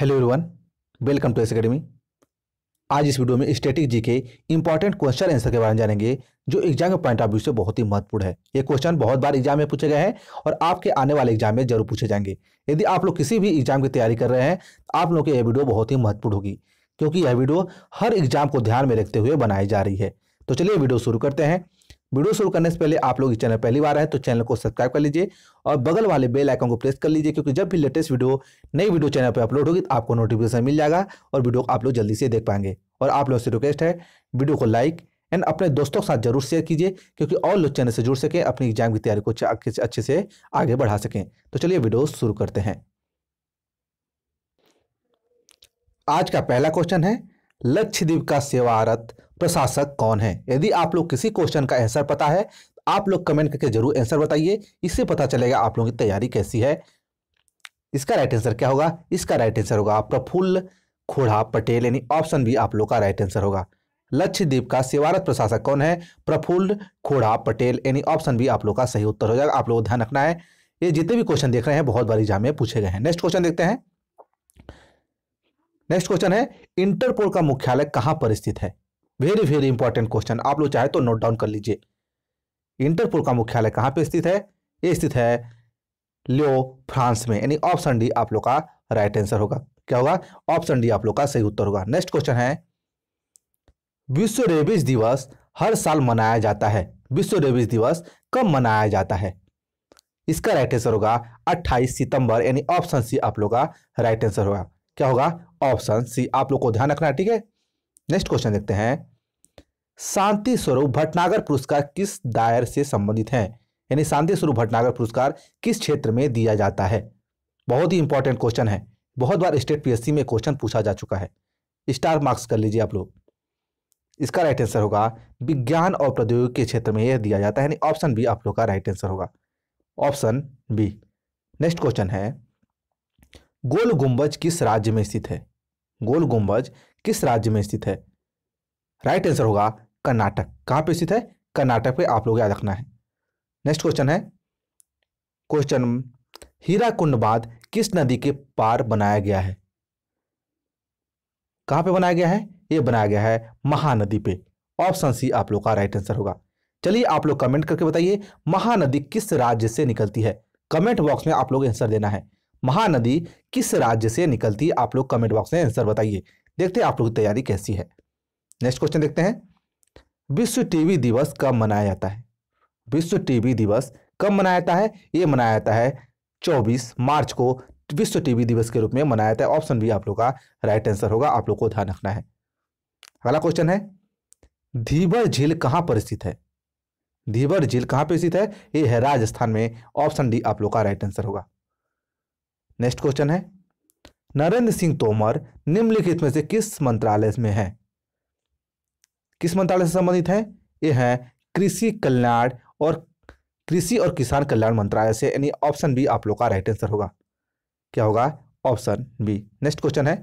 hello everyone welcome to S academy आज इस video में स्टेटिक जी के इंपॉर्टेंट क्वेश्चन आंसर के बारे में जानेंगे जो एग्जाम के पॉइंट ऑफ व्यू से बहुत ही महत्वपूर्ण है ये क्वेश्चन बहुत बार एग्जाम में पूछे गए हैं और आपके आने वाले एग्जाम में जरूर पूछे जाएंगे यदि आप लोग किसी भी एग्जाम की तैयारी कर रहे हैं तो आप लोग की यह वीडियो बहुत ही महत्वपूर्ण होगी क्योंकि यह वीडियो हर एग्जाम को ध्यान में रखते हुए बनाई जा रही है तो चलिए वीडियो शुरू करते हैं वीडियो शुरू करने से पहले आप लोग इस चैनल पहली बार है तो चैनल को सब्सक्राइब कर लीजिए और बगल वाले बेल आइकन को प्रेस कर लीजिए क्योंकि जब भी लेटेस्ट वीडियो नई वीडियो चैनल पर अपलोड होगी तो आपको नोटिफिकेशन मिल जाएगा और वीडियो को आप लोग जल्दी से देख पाएंगे और आप लोग से रिक्वेस्ट है वीडियो को लाइक एंड अपने दोस्तों के साथ जरूर शेयर कीजिए क्योंकि और लोग चैनल से जुड़ सकें अपनी एग्जाम की तैयारी को अच्छे से आगे बढ़ा सकें तो चलिए वीडियो शुरू करते हैं आज का पहला क्वेश्चन है लक्षद्वीप का सेवारत प्रशासक कौन है यदि आप लोग किसी क्वेश्चन का आंसर पता है तो आप लोग कमेंट करके जरूर आंसर बताइए इससे पता चलेगा आप लोगों की तैयारी कैसी है इसका राइट आंसर क्या होगा इसका राइट आंसर होगा प्रफुल्ल खोड़ा पटेल यानी ऑप्शन भी आप लोग का राइट आंसर होगा लक्षद्वीप का सेवारत प्रशासक कौन है प्रफुल्ल खोड़ा पटेल यानी ऑप्शन भी आप लोग का सही उत्तर हो जाएगा आप लोग ध्यान रखना है ये जितने भी क्वेश्चन देख रहे हैं बहुत बारी जामे पूछे गए हैं नेक्स्ट क्वेश्चन देखते हैं नेक्स्ट क्वेश्चन है इंटरपोल का मुख्यालय कहां पर स्थित है वेरी वेरी इंपॉर्टेंट क्वेश्चन आप लोग चाहे तो नोट डाउन कर लीजिए इंटरपोल का मुख्यालय कहाँ पे स्थित है ये स्थित है लियो फ्रांस में यानी ऑप्शन डी आप लोग का राइट आंसर होगा क्या होगा ऑप्शन डी आप लोग का सही उत्तर होगा नेक्स्ट क्वेश्चन है विश्व रेबीज दिवस हर साल मनाया जाता है विश्व रेबीज दिवस कब मनाया जाता है इसका राइट आंसर होगा 28 सितंबर यानी ऑप्शन सी आप लोग का राइट आंसर होगा क्या होगा ऑप्शन सी आप लोग को ध्यान रखना ठीक है नेक्स्ट क्वेश्चन देखते हैं शांति स्वरूप भटनागर पुरस्कार किस दायर से संबंधित है यानी शांति स्वरूप भटनागर पुरस्कार किस क्षेत्र में दिया जाता है बहुत ही इंपॉर्टेंट क्वेश्चन है बहुत बार स्टेट पीएससी में क्वेश्चन पूछा जा चुका है स्टार मार्क्स कर लीजिए आप लोग इसका राइट आंसर होगा विज्ञान और प्रौद्योगिकी के क्षेत्र में यह दिया जाता है यानी ऑप्शन बी आप लोग का राइट आंसर होगा ऑप्शन बी नेक्स्ट क्वेश्चन है गोल गुंबज किस राज्य में स्थित है गोल गुंबज किस राज्य में स्थित है राइट आंसर होगा कर्नाटक कहाँ पे स्थित है कर्नाटक पे आप लोग याद रखना है नेक्स्ट क्वेश्चन है क्वेश्चन हीरा कुंड बांध किस नदी के पार बनाया गया है कहाँ पे बनाया गया है ये बनाया गया है महानदी पे ऑप्शन सी आप लोग का राइट आंसर होगा चलिए आप लोग कमेंट करके बताइए महानदी किस राज्य से निकलती है कमेंट बॉक्स में आप लोग आंसर देना है महानदी किस राज्य से निकलती है आप लोग कमेंट बॉक्स में आंसर बताइए देखते हैं आप लोग की तैयारी कैसी है नेक्स्ट क्वेश्चन देखते हैं विश्व टीवी दिवस कब मनाया जाता है विश्व टीवी दिवस कब मनाया जाता है ये मनाया जाता है 24 मार्च को विश्व टीवी दिवस के रूप में मनाया जाता है ऑप्शन भी आप लोग का राइट आंसर होगा आप लोग को ध्यान रखना है अगला क्वेश्चन है धीबर झील कहाँ पर स्थित है धीबर झील कहाँ पर स्थित है ये है राजस्थान में ऑप्शन डी आप लोग का राइट आंसर होगा नेक्स्ट क्वेश्चन है नरेंद्र सिंह तोमर निम्नलिखित में से किस मंत्रालय में है किस मंत्रालय से संबंधित है यह है कृषि कल्याण और कृषि और किसान कल्याण मंत्रालय से यानी ऑप्शन बी आप लोग का राइट आंसर होगा क्या होगा ऑप्शन बी नेक्स्ट क्वेश्चन है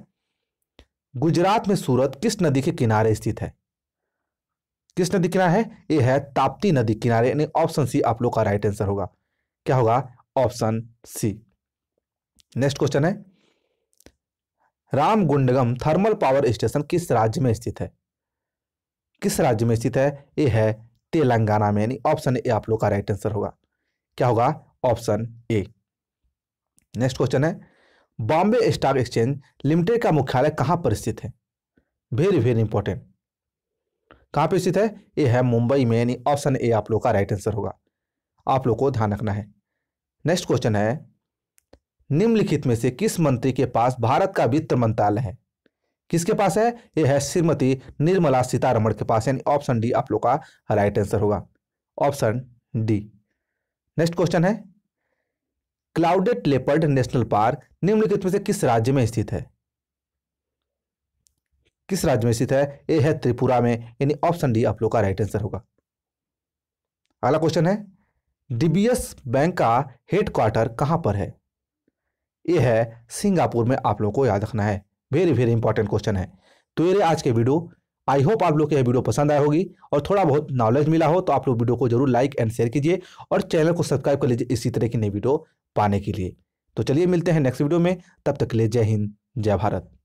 गुजरात में सूरत किस नदी के किनारे स्थित है किस नदी किनारे है ये है ताप्ती नदी किनारे यानी ऑप्शन सी आप लोग का राइट आंसर होगा क्या होगा ऑप्शन सी नेक्स्ट क्वेश्चन है रामगुंडगम थर्मल पावर स्टेशन किस राज्य में स्थित है किस राज्य में स्थित है ये है तेलंगाना में यानी ऑप्शन ए आप लोग का राइट आंसर होगा क्या होगा ऑप्शन ए नेक्स्ट क्वेश्चन है बॉम्बे स्टॉक एक्सचेंज लिमिटेड का मुख्यालय कहां पर स्थित है वेरी वेरी इंपॉर्टेंट कहां पर स्थित है ये है मुंबई में यानी ऑप्शन ए आप लोग का राइट आंसर होगा आप लोग को ध्यान रखना है नेक्स्ट क्वेश्चन है निम्नलिखित में से किस मंत्री के पास भारत का वित्त मंत्रालय है किसके पास है यह है श्रीमती निर्मला सीतारमण के पास यानी ऑप्शन डी आप लोग का राइट आंसर होगा ऑप्शन डी नेक्स्ट क्वेश्चन है क्लाउडेड लेपर्ड नेशनल पार्क निम्नलिखित में से किस राज्य में स्थित है किस राज्य में स्थित है ए है त्रिपुरा में यानी ऑप्शन डी आप लोग का राइट आंसर होगा अगला क्वेश्चन है डीबीएस बैंक का हेडक्वार्टर कहां पर है ये है सिंगापुर में आप लोगों को याद रखना है वेरी वेरी इंपॉर्टेंट क्वेश्चन है तो ये आज के वीडियो आई होप आप लोग को यह वीडियो पसंद आई होगी और थोड़ा बहुत नॉलेज मिला हो तो आप लोग वीडियो को जरूर लाइक एंड शेयर कीजिए और चैनल को सब्सक्राइब कर लीजिए इसी तरह की नई वीडियो पाने के लिए तो चलिए मिलते हैं नेक्स्ट वीडियो में तब तक के लिए जय हिंद जय भारत